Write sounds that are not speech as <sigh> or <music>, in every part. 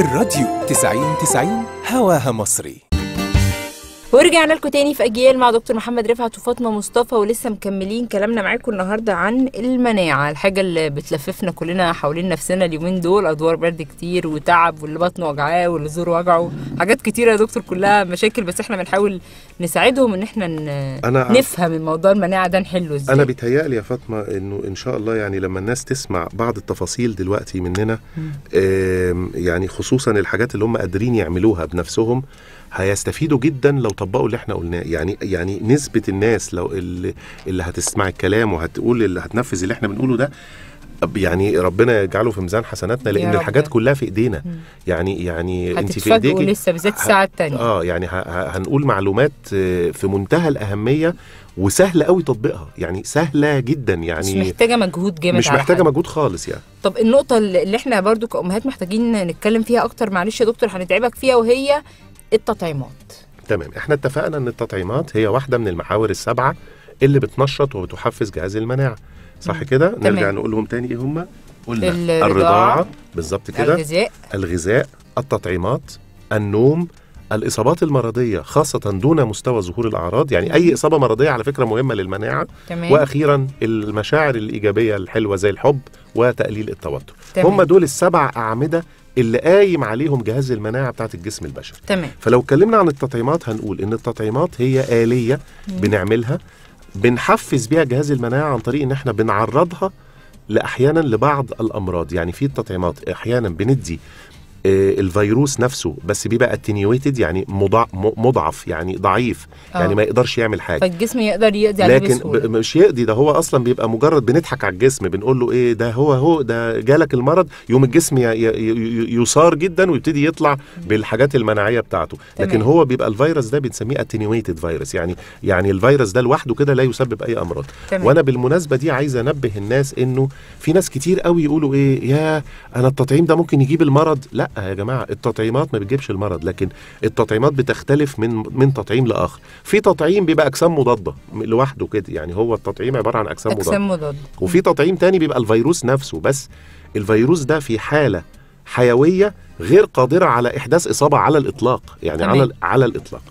الراديو 90 90 هواها مصري ورجعنا لكم تاني في اجيال مع دكتور محمد رفعت وفاطمه مصطفى ولسه مكملين كلامنا معاكم النهارده عن المناعه الحاجه اللي بتلففنا كلنا حوالين نفسنا اليومين دول ادوار برد كتير وتعب واللي بطنه وجعاه واللي زور وجعه حاجات كتيره يا دكتور كلها مشاكل بس احنا بنحاول نساعدهم ان احنا أنا نفهم الموضوع المناعه ده نحله ازاي انا بيتهيألي يا فاطمه انه ان شاء الله يعني لما الناس تسمع بعض التفاصيل دلوقتي مننا يعني خصوصا الحاجات اللي هم قادرين يعملوها بنفسهم هيستفيدوا جدا لو طبقوا اللي احنا قلناه يعني يعني نسبه الناس لو اللي, اللي هتسمع الكلام وهتقول اللي هتنفذ اللي احنا بنقوله ده يعني ربنا يجعله في ميزان حسناتنا لان الحاجات كلها في ايدينا يعني يعني انت في ايديك لسه بالذات الساعه الثانيه اه يعني هنقول معلومات آه، في منتهى الاهميه وسهله قوي تطبيقها يعني سهله جدا يعني مش محتاجه مجهود جامد مش محتاجه مجهود خالص يعني طب النقطه اللي احنا برضو كامهات محتاجين نتكلم فيها اكتر معلش يا دكتور هنتعبك فيها وهي التطعيمات تمام احنا اتفقنا ان التطعيمات هي واحده من المحاور السبعه اللي بتنشط وبتحفز جهاز المناعه صح كده نرجع نقولهم تاني ايه هم قلنا الرضاعه بالظبط كده الغذاء الغذاء التطعيمات النوم الاصابات المرضيه خاصه دون مستوى ظهور الاعراض يعني اي اصابه مرضيه على فكره مهمه للمناعه تمام. واخيرا المشاعر الايجابيه الحلوه زي الحب وتقليل التوتر تمام. هم دول السبع اعمده اللي قايم عليهم جهاز المناعه بتاعت الجسم البشري تمام فلو اتكلمنا عن التطعيمات هنقول ان التطعيمات هي اليه بنعملها بنحفز بيها جهاز المناعه عن طريق ان احنا بنعرضها لاحيانا لبعض الامراض يعني في التطعيمات احيانا بندي آه، الفيروس نفسه بس بيبقى اتنيويتد يعني مضع مضعف يعني ضعيف أوه. يعني آه. ما يقدرش يعمل حاجه فالجسم يقدر يقضي عليه لكن مش يقضي ده هو اصلا بيبقى مجرد بنضحك على الجسم بنقول له ايه ده هو هو ده جالك المرض يوم الجسم يصار جدا ويبتدي يطلع بالحاجات المناعيه بتاعته لكن هو بيبقى الفيروس ده بنسميه اتنيويتد فيروس يعني يعني الفيروس ده لوحده كده لا يسبب اي امراض تمام. وانا بالمناسبه دي عايز انبه الناس انه في ناس كتير قوي يقولوا ايه يا انا التطعيم ده ممكن يجيب المرض لا يا جماعه التطعيمات ما بتجيبش المرض لكن التطعيمات بتختلف من من تطعيم لاخر في تطعيم بيبقى اجسام مضاده لوحده كده يعني هو التطعيم عباره عن اجسام, أجسام مضاده, وفي تطعيم تاني بيبقى الفيروس نفسه بس الفيروس ده في حاله حيويه غير قادره على احداث اصابه على الاطلاق يعني تمام. على على الاطلاق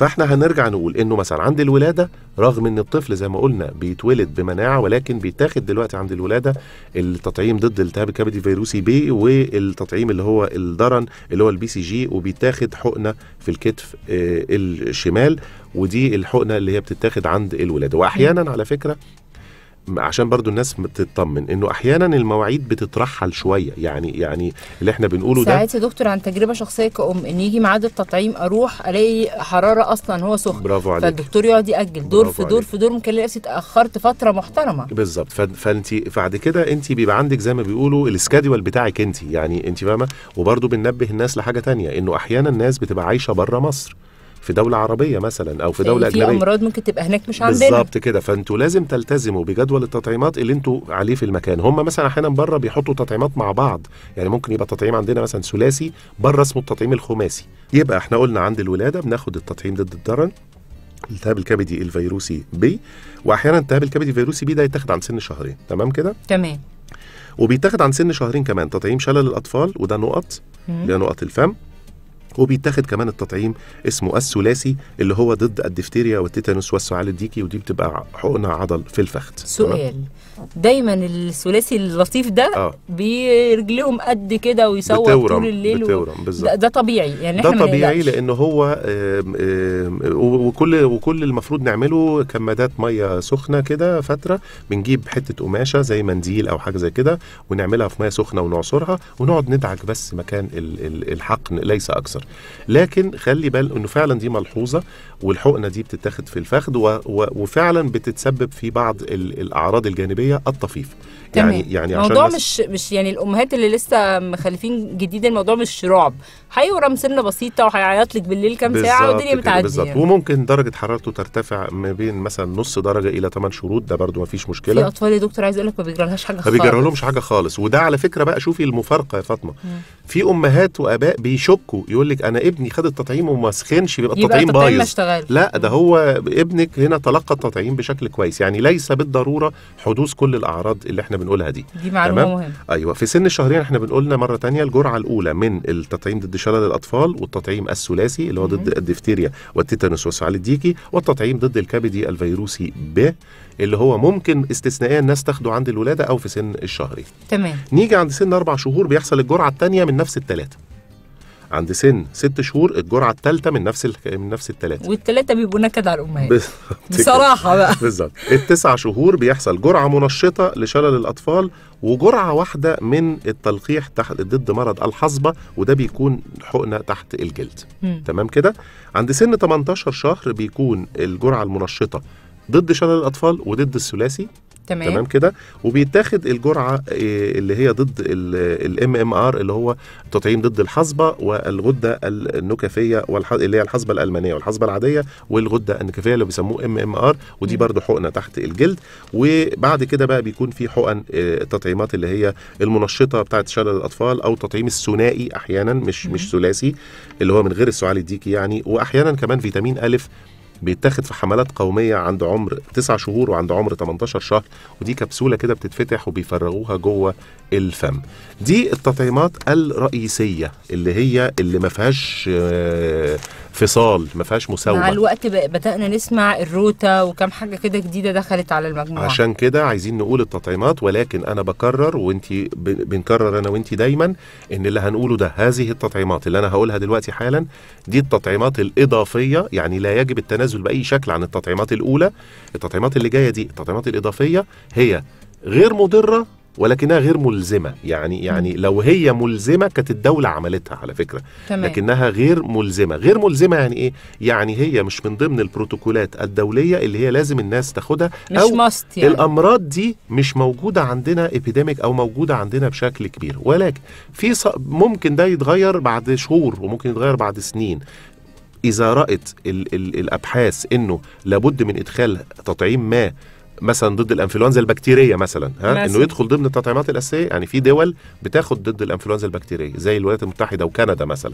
فاحنا هنرجع نقول انه مثلا عند الولاده رغم ان الطفل زي ما قلنا بيتولد بمناعه ولكن بيتاخد دلوقتي عند الولاده التطعيم ضد التهاب الكبدي فيروسي بي والتطعيم اللي هو الدرن اللي هو البي سي جي وبيتاخد حقنه في الكتف آه، الشمال ودي الحقنه اللي هي بتتاخد عند الولاده واحيانا على فكره عشان برضو الناس تطمن انه احيانا المواعيد بتترحل شويه يعني يعني اللي احنا بنقوله ده ساعات يا دكتور عن تجربه شخصيه كأم ان يجي ميعاد التطعيم اروح الاقي حراره اصلا هو سخن برافو عليك فالدكتور يقعد ياجل دور في دور في دور ممكن نفسي اتاخرت فتره محترمه بالظبط فانت بعد كده انت بيبقى عندك زي ما بيقولوا السكادول بتاعك انت يعني انت فاهمه وبرضو بننبه الناس لحاجه تانية انه احيانا الناس بتبقى عايشه بره مصر في دوله عربيه مثلا او في دوله اجنبيه في امراض ممكن تبقى هناك مش عندنا بالظبط كده فانتوا لازم تلتزموا بجدول التطعيمات اللي انتوا عليه في المكان هم مثلا احيانا بره بيحطوا تطعيمات مع بعض يعني ممكن يبقى التطعيم عندنا مثلا ثلاثي بره اسمه التطعيم الخماسي يبقى احنا قلنا عند الولاده بناخد التطعيم ضد الدرن التهاب الكبدي الفيروسي بي واحيانا التهاب الكبدي الفيروسي بي ده يتاخد عن سن شهرين تمام كده تمام وبيتاخد عن سن شهرين كمان تطعيم شلل الاطفال وده نقط اللي نقط الفم وبيتاخد كمان التطعيم اسمه الثلاثي اللي هو ضد الدفتيريا والتيتانوس والسعال الديكي ودي بتبقى حقنه عضل في الفخذ سؤال دايما الثلاثي اللطيف ده آه. برجلهم قد كده ويصور طول الليل بتورم و... ده, ده طبيعي يعني ده احنا طبيعي لان هو آم آم وكل وكل المفروض نعمله كمادات ميه سخنه كده فتره بنجيب حته قماشه زي منديل او حاجه زي كده ونعملها في ميه سخنه ونعصرها ونقعد ندعك بس مكان الحقن ليس اكثر اكتر لكن خلي بال انه فعلا دي ملحوظه والحقنه دي بتتاخد في الفخذ و... و... وفعلا بتتسبب في بعض ال... الاعراض الجانبيه الطفيف يعني- تمام. يعني يعني عشان الموضوع مش مش يعني الامهات اللي لسه مخلفين جديد الموضوع مش رعب هيورم سنه بسيطه وهيعيط لك بالليل كام ساعه والدنيا بتعدي بالظبط يعني. وممكن درجه حرارته ترتفع ما بين مثلا نص درجه الى 8 شروط ده برده ما فيش مشكله في اطفال يا دكتور عايز اقول لك ما بيجرالهاش حاجه خالص ما بيجرالهمش حاجه خالص وده على فكره بقى شوفي المفارقه يا فاطمه في امهات واباء بيشكوا يقول لك انا ابني خد التطعيم وما سخنش يبقى التطعيم بايظ لا ده هو ابنك هنا تلقى التطعيم بشكل كويس يعني ليس بالضروره حدوث كل الاعراض اللي احنا بنقولها دي دي معلومه مهمه ايوه في سن الشهرين احنا بنقولنا مره تانية الجرعه الاولى من التطعيم ضد شلل الاطفال والتطعيم الثلاثي اللي هو ضد الدفتيريا والتيتانوس والسعال الديكي والتطعيم ضد الكبدي الفيروسي ب اللي هو ممكن استثنائيا الناس تاخده عند الولاده او في سن الشهرين تمام نيجي عند سن اربع شهور بيحصل الجرعه الثانيه من نفس الثلاثه عند سن ست شهور الجرعه الثالثه من نفس من نفس الثلاثه والثلاثه بيبقوا نكد على الامهات ب... بصراحه بقى <laughs> بالظبط التسع شهور بيحصل جرعه منشطه لشلل الاطفال وجرعه واحده من التلقيح تحت ضد مرض الحصبه وده بيكون حقنه تحت الجلد م. تمام كده عند سن 18 شهر بيكون الجرعه المنشطه ضد شلل الاطفال وضد الثلاثي تمام, تمام كده وبيتاخد الجرعه آه، اللي هي ضد الام ام ار اللي هو تطعيم ضد الحصبه والغده النكفيه والح... اللي هي الحصبه الالمانيه والحصبه العاديه والغده النكفيه اللي بيسموه ام ام ار ودي برضه حقنه تحت الجلد وبعد كده بقى بيكون في حقن آه، التطعيمات اللي هي المنشطه بتاعت شلل الاطفال او التطعيم الثنائي احيانا مش مش ثلاثي اللي هو من غير السعال الديكي يعني واحيانا كمان فيتامين الف بيتاخد في حملات قوميه عند عمر 9 شهور وعند عمر 18 شهر ودي كبسوله كده بتتفتح وبيفرغوها جوه الفم دي التطعيمات الرئيسيه اللي هي اللي ما فيهاش آه، فصال ما فيهاش مساومه مع الوقت بدانا نسمع الروتا وكم حاجه كده جديده دخلت على المجموعه عشان كده عايزين نقول التطعيمات ولكن انا بكرر وانت بنكرر انا وانت دايما ان اللي هنقوله ده هذه التطعيمات اللي انا هقولها دلوقتي حالا دي التطعيمات الاضافيه يعني لا يجب التنازل باي شكل عن التطعيمات الاولى التطعيمات اللي جايه دي التطعيمات الاضافيه هي غير مضره ولكنها غير ملزمه يعني يعني لو هي ملزمه كانت الدوله عملتها على فكره تمام. لكنها غير ملزمه غير ملزمه يعني ايه يعني هي مش من ضمن البروتوكولات الدوليه اللي هي لازم الناس تاخدها مش او ماست يعني. الامراض دي مش موجوده عندنا ابيديميك او موجوده عندنا بشكل كبير ولكن في ص... ممكن ده يتغير بعد شهور وممكن يتغير بعد سنين اذا رات الـ الـ الابحاث انه لابد من ادخال تطعيم ما مثلا ضد الانفلونزا البكتيريه مثلا ها انه يدخل ضمن التطعيمات الاساسيه يعني في دول بتاخد ضد الانفلونزا البكتيريه زي الولايات المتحده وكندا مثلا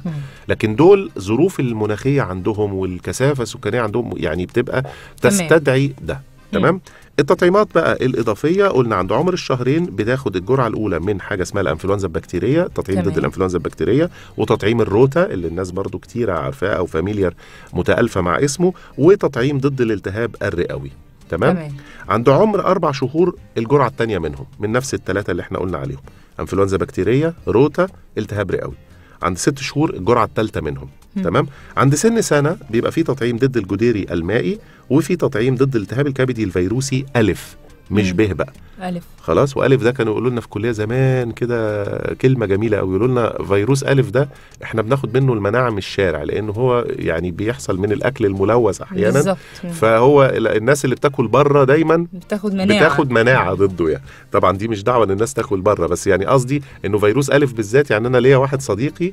لكن دول ظروف المناخيه عندهم والكثافه السكانيه عندهم يعني بتبقى تستدعي ده تمام التطعيمات بقى الإضافية قلنا عند عمر الشهرين بتاخد الجرعة الأولى من حاجة اسمها الأنفلونزا البكتيرية تطعيم ضد الأنفلونزا البكتيرية وتطعيم الروتا اللي الناس برضو كتيرة عارفاه أو فاميليار متألفة مع اسمه وتطعيم ضد الالتهاب الرئوي تمام؟, تمام عند عمر اربع شهور الجرعه الثانيه منهم من نفس الثلاثه اللي احنا قلنا عليهم انفلونزا بكتيريه روتا التهاب رئوي عند ست شهور الجرعه الثالثه منهم م. تمام عند سن سنه بيبقى في تطعيم ضد الجديري المائي وفي تطعيم ضد التهاب الكبدي الفيروسي الف مش ب بقى الف خلاص والف ده كانوا يقولوا لنا في كليه زمان كده كلمه جميله قوي يقولوا لنا فيروس الف ده احنا بناخد منه المناعه من الشارع لان هو يعني بيحصل من الاكل الملوث احيانا بالزبط. فهو الناس اللي بتاكل بره دايما بتاخد مناعه بتاخد مناعه ضده يعني طبعا دي مش دعوه ان الناس تاكل بره بس يعني قصدي انه فيروس الف بالذات يعني انا ليا واحد صديقي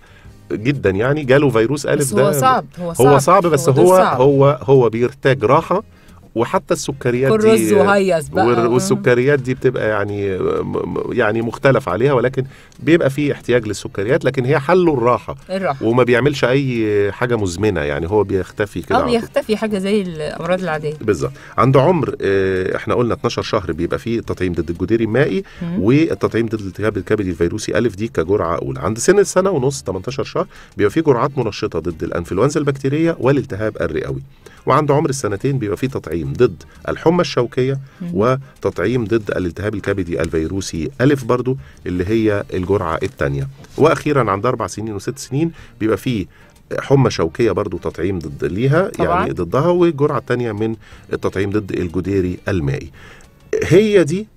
جدا يعني جاله فيروس الف بس ده صعب هو صعب, هو صعب بس هو هو صعب. هو, هو بيرتاج راحه وحتى السكريات دي والرز وهيص بقى والسكريات دي بتبقى يعني يعني مختلف عليها ولكن بيبقى في احتياج للسكريات لكن هي حله الراحه الراحه وما بيعملش اي حاجه مزمنه يعني هو بيختفي كده اه بيختفي حاجه زي الامراض العاديه بالظبط عند عمر آه، احنا قلنا 12 شهر بيبقى فيه تطعيم ضد الجدير المائي والتطعيم ضد الالتهاب الكبدي الفيروسي الف دي كجرعه اولى عند سن السنه ونص 18 شهر بيبقى فيه جرعات منشطه ضد الانفلونزا البكتيريه والالتهاب الرئوي وعند عمر السنتين بيبقى فيه تطعيم ضد الحمى الشوكيه وتطعيم ضد الالتهاب الكبدي الفيروسي الف برضو اللي هي الجرعه الثانيه واخيرا عند اربع سنين وست سنين بيبقى فيه حمى شوكيه برضو تطعيم ضد ليها طبعا. يعني ضدها والجرعه الثانيه من التطعيم ضد الجديري المائي هي دي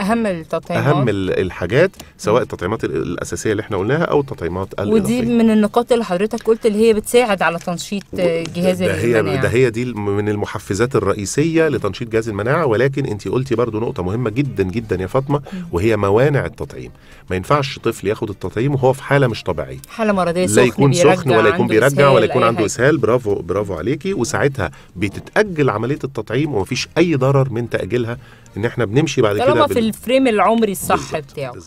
اهم التطعيمات اهم الحاجات سواء التطعيمات الاساسيه اللي احنا قلناها او التطعيمات الاضافيه ودي من النقاط اللي حضرتك قلت اللي هي بتساعد على تنشيط جهاز ده هي المناعه ده هي دي من المحفزات الرئيسيه لتنشيط جهاز المناعه ولكن انت قلتي برضو نقطه مهمه جدا جدا يا فاطمه وهي موانع التطعيم ما ينفعش طفل ياخد التطعيم وهو في حاله مش طبيعيه حاله مرضيه لا يكون سخن ولا يكون بيرجع ولا يكون عنده اسهال برافو برافو عليكي وساعتها بتتاجل عمليه التطعيم ومفيش اي ضرر من تاجيلها ان احنا بنمشي بعد كده الفريم العمري الصح بتاعه